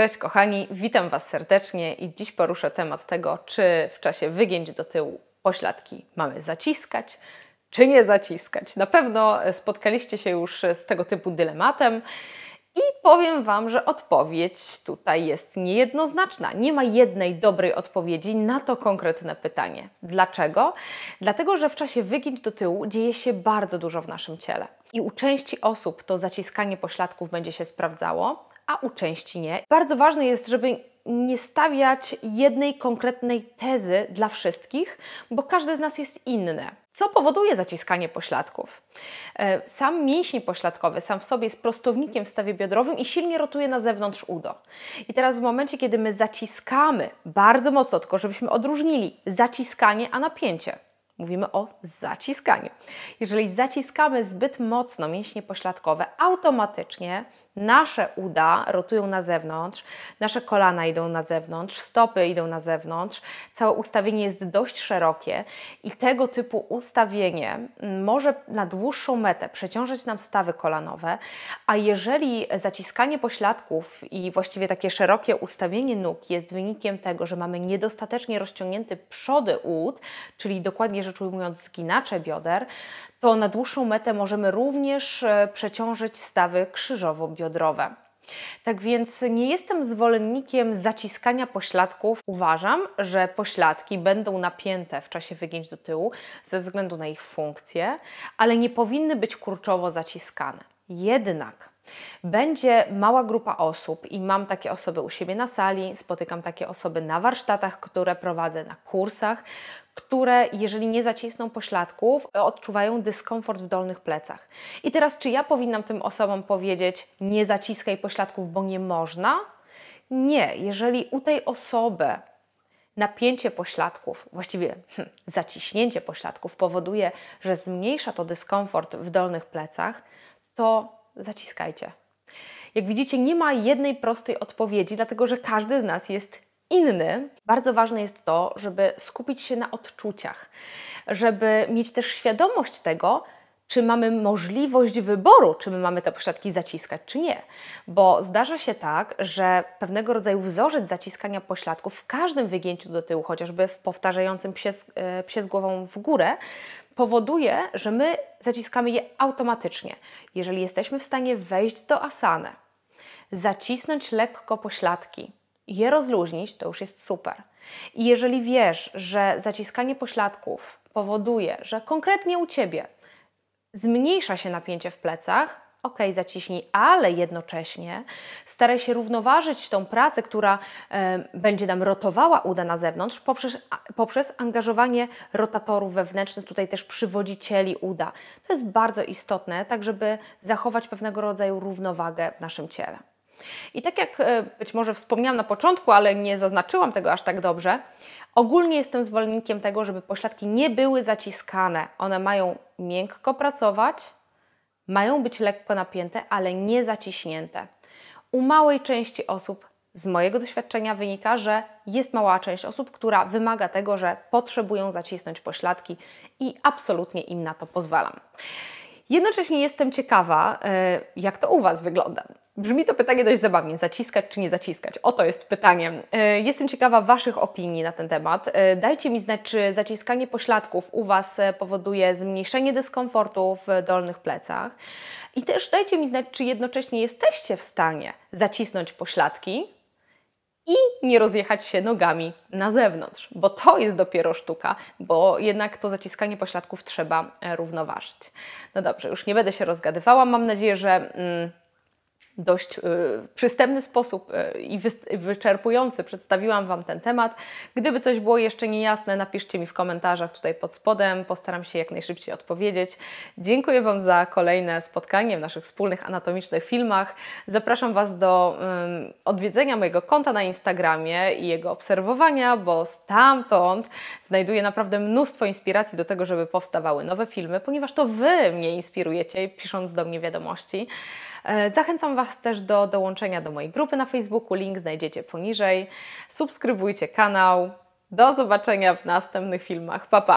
Cześć kochani, witam Was serdecznie i dziś poruszę temat tego, czy w czasie wygięć do tyłu pośladki mamy zaciskać, czy nie zaciskać. Na pewno spotkaliście się już z tego typu dylematem. I powiem Wam, że odpowiedź tutaj jest niejednoznaczna. Nie ma jednej dobrej odpowiedzi na to konkretne pytanie. Dlaczego? Dlatego, że w czasie wygięć do tyłu dzieje się bardzo dużo w naszym ciele. I u części osób to zaciskanie pośladków będzie się sprawdzało, a u części nie. Bardzo ważne jest, żeby nie stawiać jednej konkretnej tezy dla wszystkich, bo każdy z nas jest inny. Co powoduje zaciskanie pośladków? E, sam mięsień pośladkowy sam w sobie jest prostownikiem w stawie biodrowym i silnie rotuje na zewnątrz udo. I teraz w momencie, kiedy my zaciskamy bardzo mocno, tylko żebyśmy odróżnili zaciskanie a napięcie. Mówimy o zaciskaniu. Jeżeli zaciskamy zbyt mocno mięśnie pośladkowe, automatycznie Nasze uda rotują na zewnątrz, nasze kolana idą na zewnątrz, stopy idą na zewnątrz, całe ustawienie jest dość szerokie i tego typu ustawienie mm, może na dłuższą metę przeciążyć nam stawy kolanowe, a jeżeli zaciskanie pośladków i właściwie takie szerokie ustawienie nóg jest wynikiem tego, że mamy niedostatecznie rozciągnięty przody ud, czyli dokładnie rzecz ujmując zginacze bioder, to na dłuższą metę możemy również e, przeciążyć stawy krzyżowo-biodrowe. Tak więc nie jestem zwolennikiem zaciskania pośladków. Uważam, że pośladki będą napięte w czasie wygięć do tyłu ze względu na ich funkcję, ale nie powinny być kurczowo zaciskane. Jednak będzie mała grupa osób i mam takie osoby u siebie na sali, spotykam takie osoby na warsztatach, które prowadzę na kursach, które jeżeli nie zacisną pośladków, odczuwają dyskomfort w dolnych plecach. I teraz czy ja powinnam tym osobom powiedzieć nie zaciskaj pośladków, bo nie można? Nie, jeżeli u tej osoby napięcie pośladków, właściwie hmm, zaciśnięcie pośladków powoduje, że zmniejsza to dyskomfort w dolnych plecach, to zaciskajcie. Jak widzicie, nie ma jednej prostej odpowiedzi, dlatego że każdy z nas jest inny, bardzo ważne jest to, żeby skupić się na odczuciach, żeby mieć też świadomość tego, czy mamy możliwość wyboru, czy my mamy te pośladki zaciskać, czy nie. Bo zdarza się tak, że pewnego rodzaju wzorzec zaciskania pośladków w każdym wygięciu do tyłu, chociażby w powtarzającym się z, e, z głową w górę, powoduje, że my zaciskamy je automatycznie. Jeżeli jesteśmy w stanie wejść do asany, zacisnąć lekko pośladki, je rozluźnić, to już jest super. I jeżeli wiesz, że zaciskanie pośladków powoduje, że konkretnie u ciebie zmniejsza się napięcie w plecach, ok, zaciśnij, ale jednocześnie staraj się równoważyć tą pracę, która y, będzie nam rotowała uda na zewnątrz, poprzez, poprzez angażowanie rotatorów wewnętrznych, tutaj też przywodzicieli uda. To jest bardzo istotne, tak żeby zachować pewnego rodzaju równowagę w naszym ciele. I tak jak e, być może wspomniałam na początku, ale nie zaznaczyłam tego aż tak dobrze, ogólnie jestem zwolennikiem tego, żeby pośladki nie były zaciskane. One mają miękko pracować, mają być lekko napięte, ale nie zaciśnięte. U małej części osób z mojego doświadczenia wynika, że jest mała część osób, która wymaga tego, że potrzebują zacisnąć pośladki i absolutnie im na to pozwalam. Jednocześnie jestem ciekawa, e, jak to u Was wygląda. Brzmi to pytanie dość zabawnie, zaciskać czy nie zaciskać? Oto jest pytanie. E, jestem ciekawa Waszych opinii na ten temat. E, dajcie mi znać, czy zaciskanie pośladków u Was e, powoduje zmniejszenie dyskomfortu w dolnych plecach. I też dajcie mi znać, czy jednocześnie jesteście w stanie zacisnąć pośladki i nie rozjechać się nogami na zewnątrz, bo to jest dopiero sztuka, bo jednak to zaciskanie pośladków trzeba równoważyć. No dobrze, już nie będę się rozgadywała. Mam nadzieję, że... Mm, dość y, przystępny sposób y, i wyczerpujący przedstawiłam Wam ten temat. Gdyby coś było jeszcze niejasne, napiszcie mi w komentarzach tutaj pod spodem. Postaram się jak najszybciej odpowiedzieć. Dziękuję Wam za kolejne spotkanie w naszych wspólnych anatomicznych filmach. Zapraszam Was do odwiedzenia mojego konta na Instagramie i jego obserwowania, bo stamtąd znajduję naprawdę mnóstwo inspiracji do tego, żeby powstawały nowe filmy, ponieważ to Wy mnie inspirujecie pisząc do mnie wiadomości. E, zachęcam Was też do dołączenia do mojej grupy na Facebooku, link znajdziecie poniżej. Subskrybujcie kanał. Do zobaczenia w następnych filmach. Pa, pa!